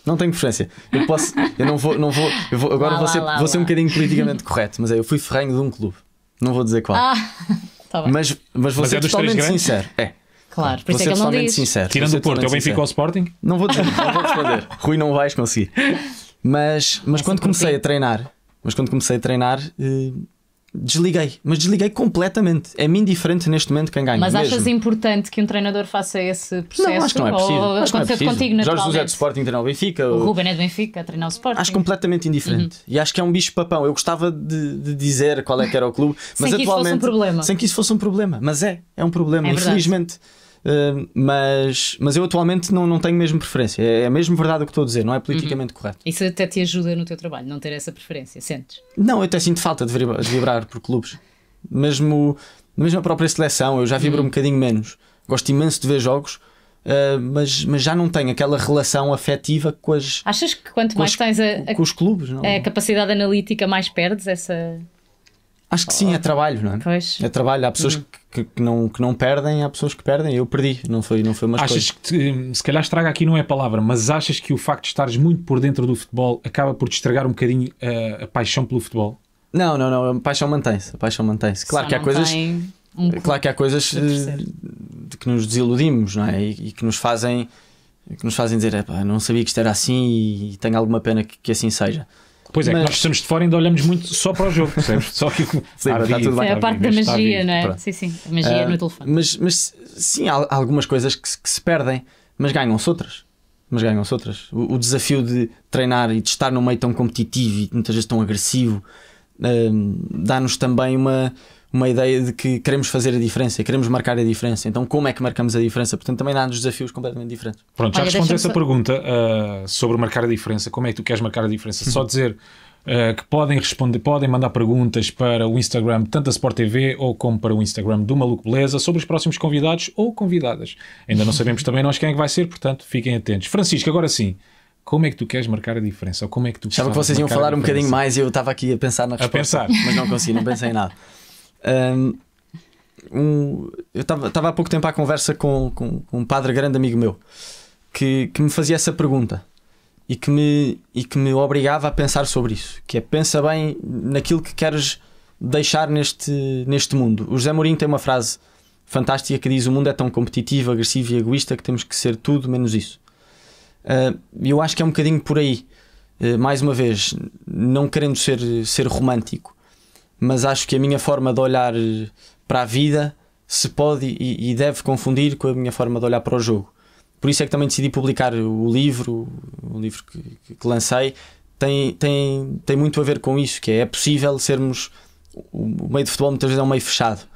Não tenho preferência. Eu posso, eu não vou, não vou, vou agora lá, vou, ser, lá, vou lá. ser um bocadinho politicamente correto, mas é, eu fui ferrenho de um clube. Não vou dizer qual. Ah, [laughs] tá bem. Mas, mas vou mas é ser é totalmente sincero. É. Claro, por isso é que não Sincero. Tirando o Porto, é o Benfica ao Sporting? Não vou dizer, não vou responder. [laughs] Rui, não vais conseguir. Mas, mas quando comecei a treinar, mas quando comecei a treinar, eh, desliguei, mas desliguei completamente. É-me indiferente neste momento quem ganha. Mas mesmo. achas importante que um treinador faça esse processo? Não, acho que não é preciso. Ou acho não é contigo, Jorge José do Sporting treinar o Benfica. O Ruben é do Benfica, treinar o Sporting. Acho completamente indiferente. Uhum. E acho que é um bicho papão. Eu gostava de, de dizer qual é que era o clube, [laughs] mas sem atualmente. Que isso fosse um problema. Sem que isso fosse um problema. Mas é, é um problema, é infelizmente. Verdade mas, mas eu atualmente não, não tenho mesmo preferência. É, a é mesmo verdade o que estou a dizer, não é politicamente uhum. correto. Isso até te ajuda no teu trabalho, não ter essa preferência, sentes? Não, eu até sinto falta de vibrar, por clubes. Mesmo, na a própria seleção, eu já vibro uhum. um bocadinho menos. Gosto imenso de ver jogos. Uh, mas, mas já não tenho aquela relação afetiva com as. Achas que quanto mais as, tens a, a, com os clubes, não? a capacidade analítica, mais perdes essa Acho que sim, é trabalho, não é? Pois. É trabalho. Há pessoas uhum. que, que, não, que não perdem, há pessoas que perdem. Eu perdi, não foi, não foi uma Achas coisa. que, se calhar estraga aqui não é a palavra, mas achas que o facto de estares muito por dentro do futebol acaba por te estragar um bocadinho a, eh, a paixão pelo futebol? Não, não, não. A paixão mantém-se. A paixão mantém-se. Claro Só que há coisas. Um eh, claro que há coisas eh, de que nos desiludimos, não é? E, e, que nos fazem. Que nos fazem dizer, não sabia que isto era assim e tenho alguma pena que, que assim seja. Pois é, mas... nós estamos de fora e ainda olhamos muito só para o jogo, [laughs] só que Cara, está tudo bem. É a parte da magia, não é? Sim, sim, a magia uh, no telefone. Mas, mas sim, há algumas coisas que, que se perdem, mas ganham-se outras. Mas ganham-se outras. O, o, desafio de treinar e de estar num meio tão competitivo e muitas vezes tão agressivo uh, dá-nos também uma uma ideia de que queremos fazer a diferença, queremos marcar a diferença. Então, como é que marcamos a diferença? Portanto, também dá-nos desafios completamente diferentes. Pronto, já respondeste essa pergunta uh, sobre marcar a diferença. Como é que tu queres marcar a diferença? Só uhum. dizer uh, que podem responder, podem mandar perguntas para o Instagram tanto da Sport TV ou como para o Instagram do Maluco Beleza sobre os próximos convidados ou convidadas. Ainda não sabemos também nós quem é que vai ser, portanto, fiquem atentos. Francisco, agora sim como é que tu queres marcar a diferença? Ou como é que tu Achava que vocês iam falar um bocadinho mais e eu estava aqui a pensar na resposta. A pensar. Mas não consegui, não pensei em nada. Um, eu estava há pouco tempo à conversa com, com, com, um padre grande amigo meu que, que me fazia essa pergunta e que, me, e que me obrigava a pensar sobre isso. Que é pensa bem naquilo que queres deixar neste, neste mundo. O José Mourinho tem uma frase fantástica que diz: O mundo é tão competitivo, agressivo e egoísta que temos que ser tudo menos isso. Uh, eu acho que é um bocadinho por aí. Uh, mais uma vez, não querendo ser, ser romântico, mas acho que a minha forma de olhar para a vida se pode e, e deve confundir com a minha forma de olhar para o jogo. Por isso é que também decidi publicar o livro, o livro que, que lancei, tem, tem, tem muito a ver com isso, que é, é possível sermos. O meio de futebol muitas vezes é um meio fechado.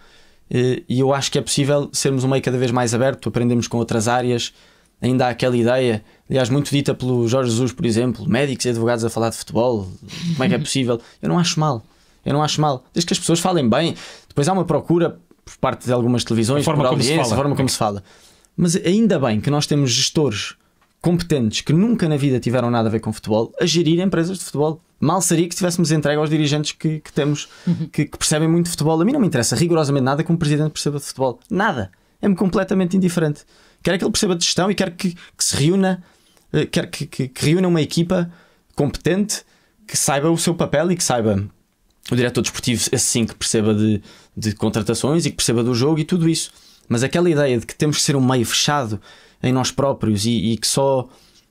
E eu acho que é possível sermos um meio cada vez mais aberto, aprendemos com outras áreas. Ainda há aquela ideia, aliás, muito dita pelo Jorge Jesus, por exemplo, médicos e advogados a falar de futebol, como é que é possível? Eu não acho mal. Eu não acho mal. Desde que as pessoas falem bem. Depois há uma procura por parte de algumas televisões, a forma por audiência, a forma como se fala. Mas ainda bem que nós temos gestores competentes que nunca na vida tiveram nada a ver com futebol a gerir empresas de futebol. Mal seria que tivéssemos entregue aos dirigentes que, que temos, uhum. que, que, percebem muito de futebol. A mim não me interessa rigorosamente nada que um presidente perceba de futebol. Nada. É-me completamente indiferente. Quero que ele perceba de gestão e quero que, que se reúna, eh, quero que, reúna uma equipa competente que saiba o seu papel e que saiba o diretor desportivo assim que perceba de, de contratações e que perceba do jogo e tudo isso. Mas aquela ideia de que temos que ser um meio fechado em nós próprios e, e que só,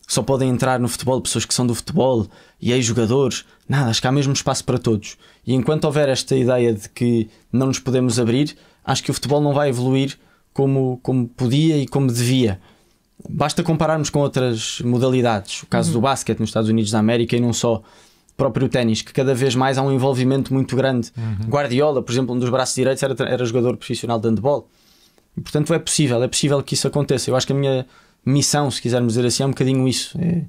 só podem entrar no futebol pessoas que são do futebol e aí jogadores, nada, acho que há mesmo espaço para todos. E enquanto houver esta ideia de que não nos podemos abrir, acho que o futebol não vai evoluir como, como podia e como devia. Basta compararmos com outras modalidades, o caso uhum. do basquete nos Estados Unidos da América e não só próprio ténis, que cada vez mais há um envolvimento muito grande. Uhum. Guardiola, por exemplo, um dos braços direitos era, era jogador profissional de handball. E, portanto, é possível, é possível que isso aconteça. Eu acho que a minha missão, se quisermos dizer assim, é um bocadinho isso. É,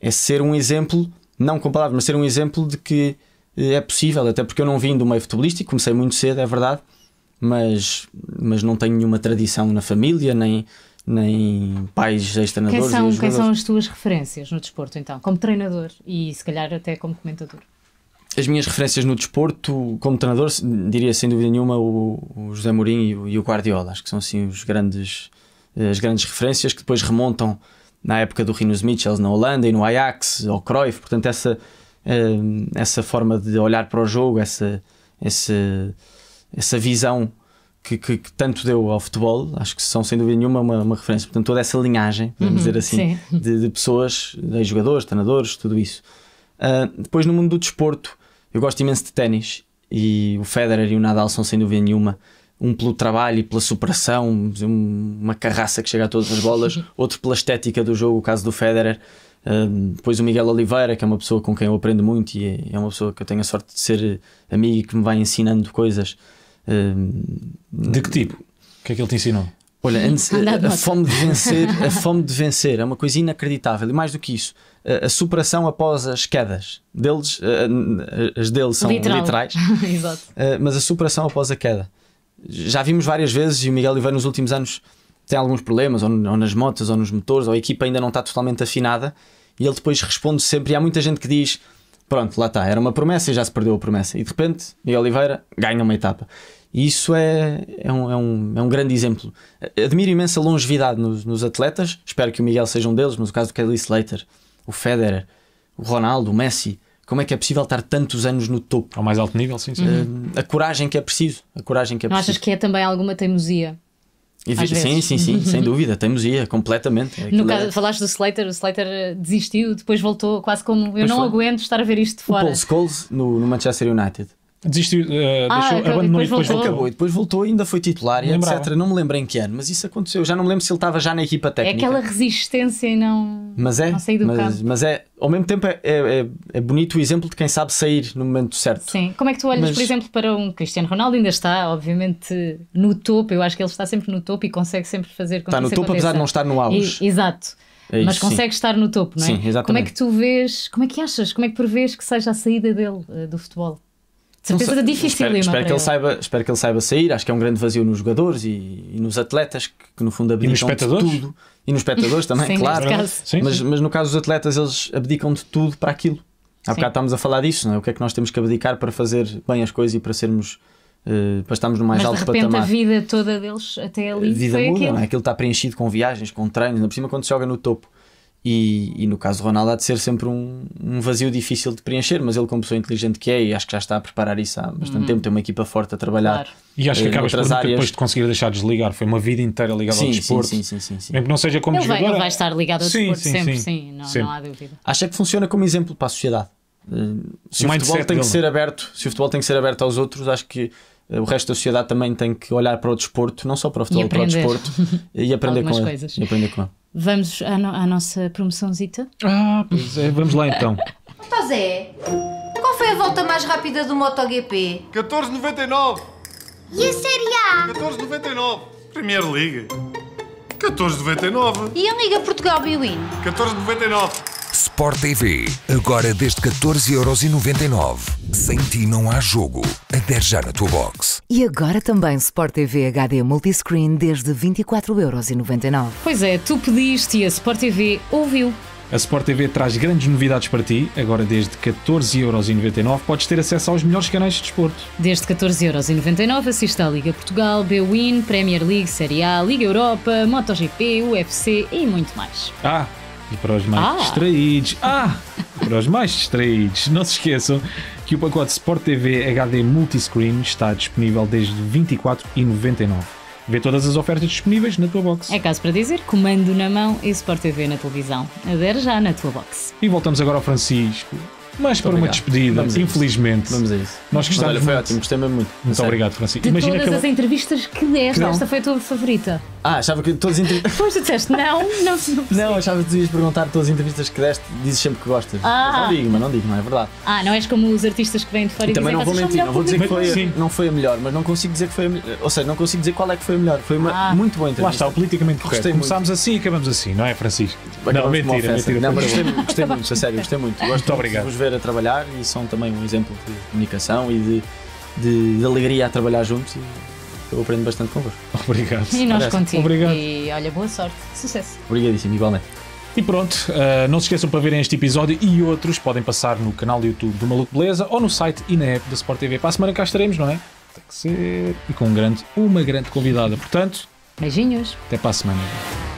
é ser um exemplo, não com palavras, mas ser um exemplo de que eh, é possível, até porque eu não vim do meio futebolístico, comecei muito cedo, é verdade, mas, mas não tenho nenhuma tradição na família, nem, nem pais ex-treinadores. Quem, são, quem são as tuas referências no desporto, então? Como treinador e se calhar até como comentador? As minhas referências no desporto, como treinador, diria sem dúvida nenhuma o, o José Mourinho e o, Guardiola. Acho que são assim os grandes, eh, as grandes referências que depois remontam na época do Rinos Mitchell na Holanda e no Ajax, ao Cruyff. Portanto, essa, eh, essa forma de olhar para o jogo, essa, essa, essa visão que, que, que, tanto deu ao futebol, acho que são sem dúvida nenhuma uma, uma referência. Portanto, toda essa linhagem, vamos uhum, dizer assim, de, de, pessoas, de jogadores, treinadores, tudo isso. Uh, depois, no mundo do desporto, eu gosto imenso de ténis e o Federer e o Nadal são sem dúvida nenhuma. Um pelo trabalho e pela superação, uma carraça que chega a todas as bolas, [laughs] outro pela estética do jogo, o caso do Federer. Uh, depois o Miguel Oliveira, que é uma pessoa com quem eu aprendo muito e é uma pessoa que eu tenho a sorte de ser amigo e que me vai ensinando coisas. Hum, de que tipo? O que é que ele te ensinou? Olha, a, fome de vencer, a [laughs] fome de vencer é uma coisa inacreditável e mais do que isso, a, a superação após as quedas deles, a, as deles são Literal. literais, [laughs] eh, mas a superação após a queda. Já vimos várias vezes e o Miguel Oliveira nos últimos anos tem alguns problemas, ou, ou nas motas, ou nos motores, ou a equipa ainda não está totalmente afinada e ele depois responde sempre. E há muita gente que diz: Pronto, lá está, era uma promessa e já se perdeu a promessa. E de repente, Miguel Oliveira ganha uma etapa. E isso é, é, um, é, um, é um grande exemplo. Admiro imensa longevidade nos, nos atletas, espero que o Miguel seja um deles, mas no caso do Kelly Slater, o Federer, o Ronaldo, o Messi, como é que é possível estar tantos anos no topo? Ao mais alto nível, sim, sim. Eh, uhum. A coragem que é preciso. A coragem que é Não preciso. achas que é também alguma teimosia? Sim, sim, sim, [laughs] sem dúvida, teimosia, completamente. É aquilo no caso, é... falaste do Slater, o Slater eh, desistiu, depois voltou, quase como eu pois não foi. aguento estar a ver isto de fora. O Paul Scholes no, no Manchester United Desistiu, uh, ah, deixou, abandonou e depois, depois voltou. Acabou e depois voltou, ainda foi titular e etc. Não me lembro em que ano, mas isso aconteceu. já não me lembro se ele estava já na equipa é técnica. É aquela resistência e não, mas é, não sair do mas, campo. Mas é, ao mesmo tempo, é, é, é, é, bonito o exemplo de quem sabe sair no momento certo. Sim. Como é que tu olhas, mas... por exemplo, para um Cristiano Ronaldo? Ainda está, obviamente, no topo. Eu acho que ele está sempre no topo e consegue sempre fazer com está que no topo, aconteça. apesar de não estar no auge. E, exato. É isso, mas consegue sim. estar no topo, não é? Sim, exatamente. Como é que tu vês, como é que achas, como é que prevês que seja a saída dele eh, do futebol? Certeza sei, difícil. Espero, espero que ele saiba, espero que ele saiba sair. Acho que é um grande vazio nos jogadores e, e nos atletas que, que, no fundo abdicam de tudo. E nos espectadores [laughs] também, sim, claro. Sim, mas, sim. mas no caso dos atletas, eles abdicam de tudo para aquilo. Há bocado estávamos a falar disso, não é? O que é que nós temos que abdicar para fazer bem as coisas e para sermos Uh, para estarmos no mais Mas alto patamar. De repente patamar. a vida toda deles até ali. A vida muda, aquilo. Não é? aquilo está preenchido com viagens, com treinos, na por cima quando se joga no topo. E, e, no caso do Ronaldo há de ser sempre um, um, vazio difícil de preencher, mas ele, como pessoa inteligente que é, e acho que já está a preparar isso há bastante uhum. tempo, tem uma equipa forte a trabalhar. Claro. E acho que eh, acabas por nunca, depois de conseguir deixar desligar, foi uma vida inteira ligada sim, ao desporto. Sim, sim, sim, sim, Mesmo que não seja como ele jogador. Vai, ele vai estar ligado ao sim, desporto sim, sempre, sim, não, sempre. não, há dúvida. Acho é que funciona como exemplo para a sociedade. Eh, se o, o futebol tem que ser aberto, se o futebol tem que ser aberto aos outros, acho que eh, o resto da sociedade também tem que olhar para o desporto, não só para o futebol, para o desporto [laughs] e aprender com ele. E aprender com ele. Vamos à, no à nossa promoçãozita? Ah, pois é, vamos lá então. [laughs] Então Zé, qual foi a volta mais rápida do MotoGP? 14,99. E a Série A? 14,99. Premier League. 14,99. E a Liga Portugal Biwin? 14,99. Sport TV, agora desde 14,99€. Sem ti não há jogo. Adere já na tua box. E agora também Sport TV HD Multiscreen desde 24,99€. Pois é, tu pediste e a Sport TV ouviu. A Sport TV traz grandes novidades para ti. Agora, desde 14,99€, podes ter acesso aos melhores canais de desporto. Desde 14,99€ assista à Liga Portugal, BWIN, Premier League, Série A, Liga Europa, MotoGP, UFC e muito mais. Ah, para os mais ah. distraídos. Ah! Para os mais distraídos, não se esqueçam que o pacote Sport TV HD Multiscreen está disponível desde 24,99. Vê todas as ofertas disponíveis na tua box. É caso para dizer, comando na mão e Sport TV na televisão. Adere já na tua box. E voltamos agora ao Francisco. Mas para obrigado. uma despedida, Vamos infelizmente. Vamos a isso. Nós gostávamos. Olha, foi muito. ótimo, gostei me muito. Muito obrigado, Francisco. De Imagina todas as entrevistas que deste, esta foi a tua favorita. Ah, achava que todas as entrevistas. [laughs] Pois tu disseste, não, não se não, [laughs] não, achava que tu ias perguntar todas as entrevistas que deste, dizes sempre que gostas. Ah. Mas não digo, mas não digo, não é verdade. Ah, não és como os artistas que vêm de fora e, e também dizem, não vou mentir, não vou dizer que foi, não foi a melhor, mas não consigo dizer que foi a melhor. Ou seja, não consigo dizer qual é que foi a melhor. Foi uma ah. muito boa entrevista. Lá está, politicamente correto. Gostei Começámos muito. assim e acabamos assim, não é, Francisco? Acabamos não, mentira, mentira. Não, mas gostei, gostei muito, a sério, [laughs] gostei muito. Gosto muito obrigado. de vos ver a trabalhar e são também um exemplo de comunicação e de, de, de alegria a trabalhar juntos. E eu aprendo bastante convosco. [laughs] Obrigado. E nós contigo. Obrigado. E olha, boa sorte, sucesso. Obrigadíssimo, igualmente. E pronto, uh, não se esqueçam para verem este episódio e outros podem passar no canal do YouTube do Maluco Beleza ou no site e na app da Sport TV. Para a semana cá estaremos, não é? Tem que ser. E com um grande, uma grande convidada. Portanto, beijinhos. Até para a semana.